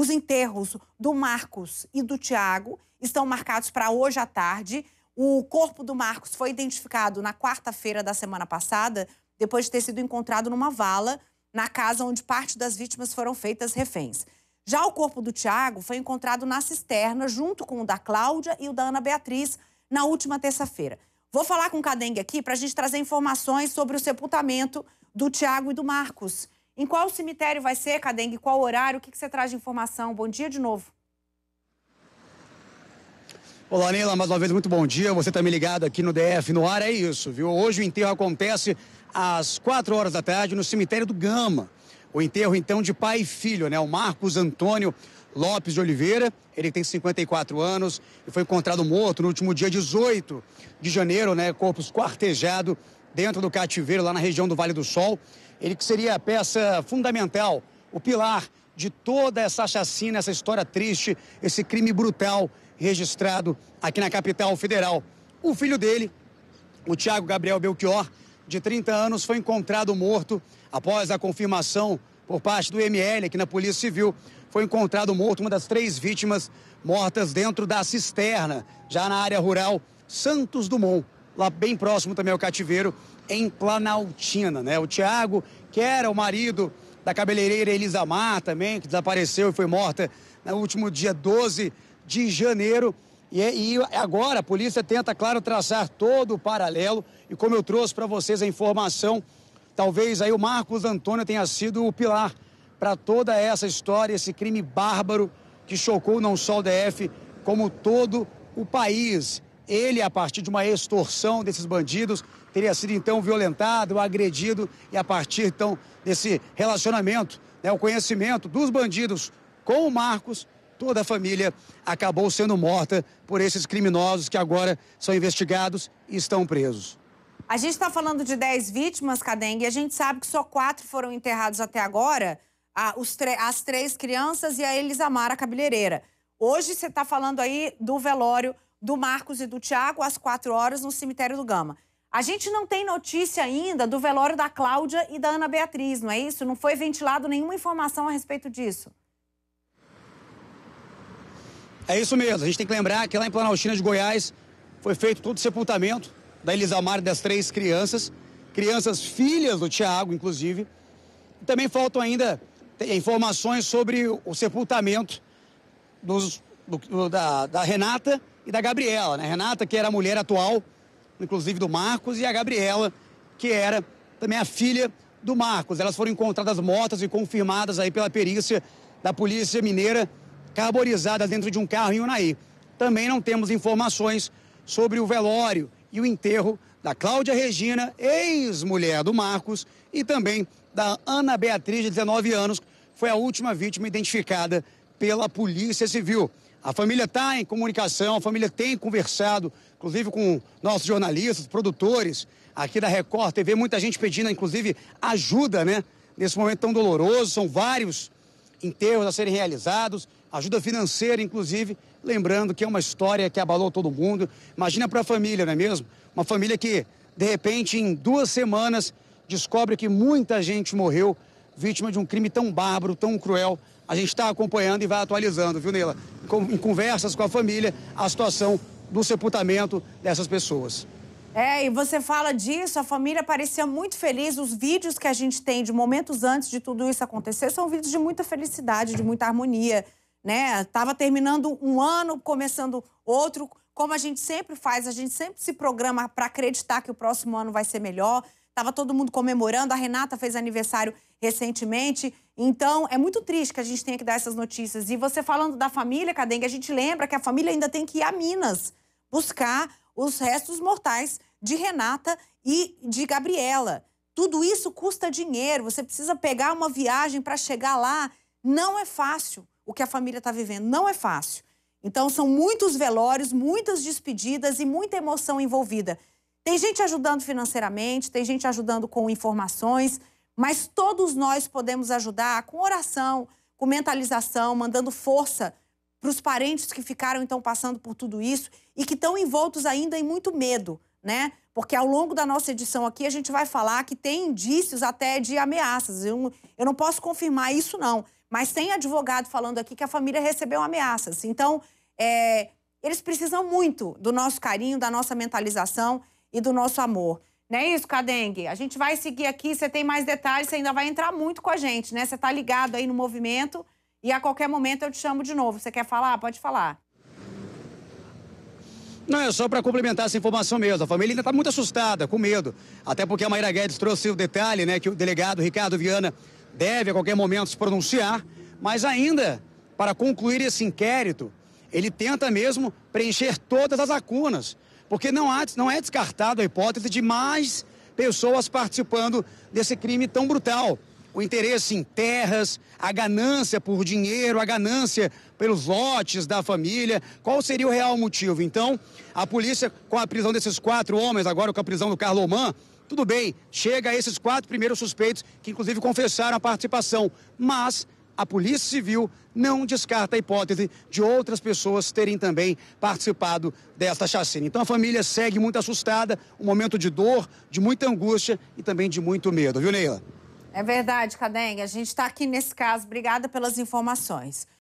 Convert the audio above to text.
Os enterros do Marcos e do Tiago estão marcados para hoje à tarde. O corpo do Marcos foi identificado na quarta-feira da semana passada, depois de ter sido encontrado numa vala na casa onde parte das vítimas foram feitas reféns. Já o corpo do Tiago foi encontrado na cisterna, junto com o da Cláudia e o da Ana Beatriz, na última terça-feira. Vou falar com o Cadengue aqui para a gente trazer informações sobre o sepultamento do Tiago e do Marcos. Em qual cemitério vai ser, Cadengue? Qual horário? O que, que você traz de informação? Bom dia de novo. Olá, Nila, mais uma vez, muito bom dia. Você está me ligado aqui no DF no ar, é isso, viu? Hoje o enterro acontece às 4 horas da tarde no cemitério do Gama. O enterro, então, de pai e filho, né? O Marcos Antônio Lopes de Oliveira, ele tem 54 anos e foi encontrado morto no último dia 18 de janeiro, né? Corpos quartejado dentro do cativeiro, lá na região do Vale do Sol. Ele que seria a peça fundamental, o pilar de toda essa chacina, essa história triste, esse crime brutal registrado aqui na capital federal. O filho dele, o Tiago Gabriel Belchior, de 30 anos, foi encontrado morto após a confirmação por parte do ML aqui na Polícia Civil. Foi encontrado morto, uma das três vítimas mortas dentro da cisterna, já na área rural Santos Dumont lá bem próximo também ao cativeiro, em Planaltina, né? O Tiago, que era o marido da cabeleireira Elisamar também, que desapareceu e foi morta no último dia 12 de janeiro. E, e, agora a polícia tenta, claro, traçar todo o paralelo. E como eu trouxe para vocês a informação, talvez aí o Marcos Antônio tenha sido o pilar para toda essa história, esse crime bárbaro que chocou não só o DF, como todo o país. Ele, a partir de uma extorsão desses bandidos, teria sido então violentado, agredido, e a partir então desse relacionamento, né, o conhecimento dos bandidos com o Marcos, toda a família acabou sendo morta por esses criminosos que agora são investigados e estão presos. A gente está falando de 10 vítimas, Cadengue, e a gente sabe que só quatro foram enterrados até agora, a, as três crianças e a Elisamara Cabeleireira. Hoje você está falando aí do velório do Marcos e do Tiago às quatro horas no cemitério do Gama. A gente não tem notícia ainda do velório da Cláudia e da Ana Beatriz, não é isso? Não foi ventilado nenhuma informação a respeito disso. É isso mesmo. A gente tem que lembrar que lá em Planaltina de Goiás foi feito todo o sepultamento da Elisamar das três crianças, crianças filhas do Tiago, inclusive. E também faltam ainda informações sobre o sepultamento dos, do, da, da Renata e da Gabriela, né? Renata, que era a mulher atual, inclusive do Marcos, e a Gabriela, que era também a filha do Marcos. Elas foram encontradas mortas e confirmadas aí pela perícia da Polícia Mineira, carbonizadas dentro de um carro em Unai. Também não temos informações sobre o velório e o enterro da Cláudia Regina, ex-mulher do Marcos, e também da Ana Beatriz, de 19 anos, foi a última vítima identificada pela Polícia Civil. A família está em comunicação, a família tem conversado, inclusive com nossos jornalistas, produtores aqui da Record TV, muita gente pedindo, inclusive, ajuda, né? Nesse momento tão doloroso, são vários enterros a serem realizados, ajuda financeira, inclusive, lembrando que é uma história que abalou todo mundo. Imagina para a família, não é mesmo? Uma família que, de repente, em duas semanas, descobre que muita gente morreu vítima de um crime tão bárbaro, tão cruel. A gente está acompanhando e vai atualizando, viu, Neila? em conversas com a família, a situação do sepultamento dessas pessoas. É, e você fala disso, a família parecia muito feliz. Os vídeos que a gente tem de momentos antes de tudo isso acontecer são vídeos de muita felicidade, de muita harmonia, né? Tava terminando um ano, começando outro, como a gente sempre faz, a gente sempre se programa para acreditar que o próximo ano vai ser melhor. Estava todo mundo comemorando, a Renata fez aniversário recentemente. Então, é muito triste que a gente tenha que dar essas notícias. E você falando da família, Cadengue, a gente lembra que a família ainda tem que ir a Minas buscar os restos mortais de Renata e de Gabriela. Tudo isso custa dinheiro, você precisa pegar uma viagem para chegar lá. Não é fácil o que a família está vivendo, não é fácil. Então, são muitos velórios, muitas despedidas e muita emoção envolvida. Tem gente ajudando financeiramente, tem gente ajudando com informações, mas todos nós podemos ajudar com oração, com mentalização, mandando força para os parentes que ficaram então passando por tudo isso e que estão envoltos ainda em muito medo, né? Porque ao longo da nossa edição aqui a gente vai falar que tem indícios até de ameaças. Eu, eu não posso confirmar isso não, mas tem advogado falando aqui que a família recebeu ameaças. Então, é, eles precisam muito do nosso carinho, da nossa mentalização e do nosso amor. Não é isso, Cadengue? A gente vai seguir aqui, você tem mais detalhes, você ainda vai entrar muito com a gente, né? Você está ligado aí no movimento e a qualquer momento eu te chamo de novo. Você quer falar? Pode falar. Não, é só para complementar essa informação mesmo. A família ainda está muito assustada, com medo. Até porque a Mayra Guedes trouxe o detalhe, né, que o delegado Ricardo Viana deve a qualquer momento se pronunciar. Mas ainda, para concluir esse inquérito, ele tenta mesmo preencher todas as lacunas porque não, há, não é descartada a hipótese de mais pessoas participando desse crime tão brutal. O interesse em terras, a ganância por dinheiro, a ganância pelos lotes da família. Qual seria o real motivo? Então, a polícia, com a prisão desses quatro homens, agora com a prisão do Carloman, tudo bem, chega a esses quatro primeiros suspeitos, que inclusive confessaram a participação, mas a Polícia Civil não descarta a hipótese de outras pessoas terem também participado desta chacina. Então a família segue muito assustada, um momento de dor, de muita angústia e também de muito medo, viu, Neila? É verdade, Cadeng. A gente está aqui nesse caso. Obrigada pelas informações.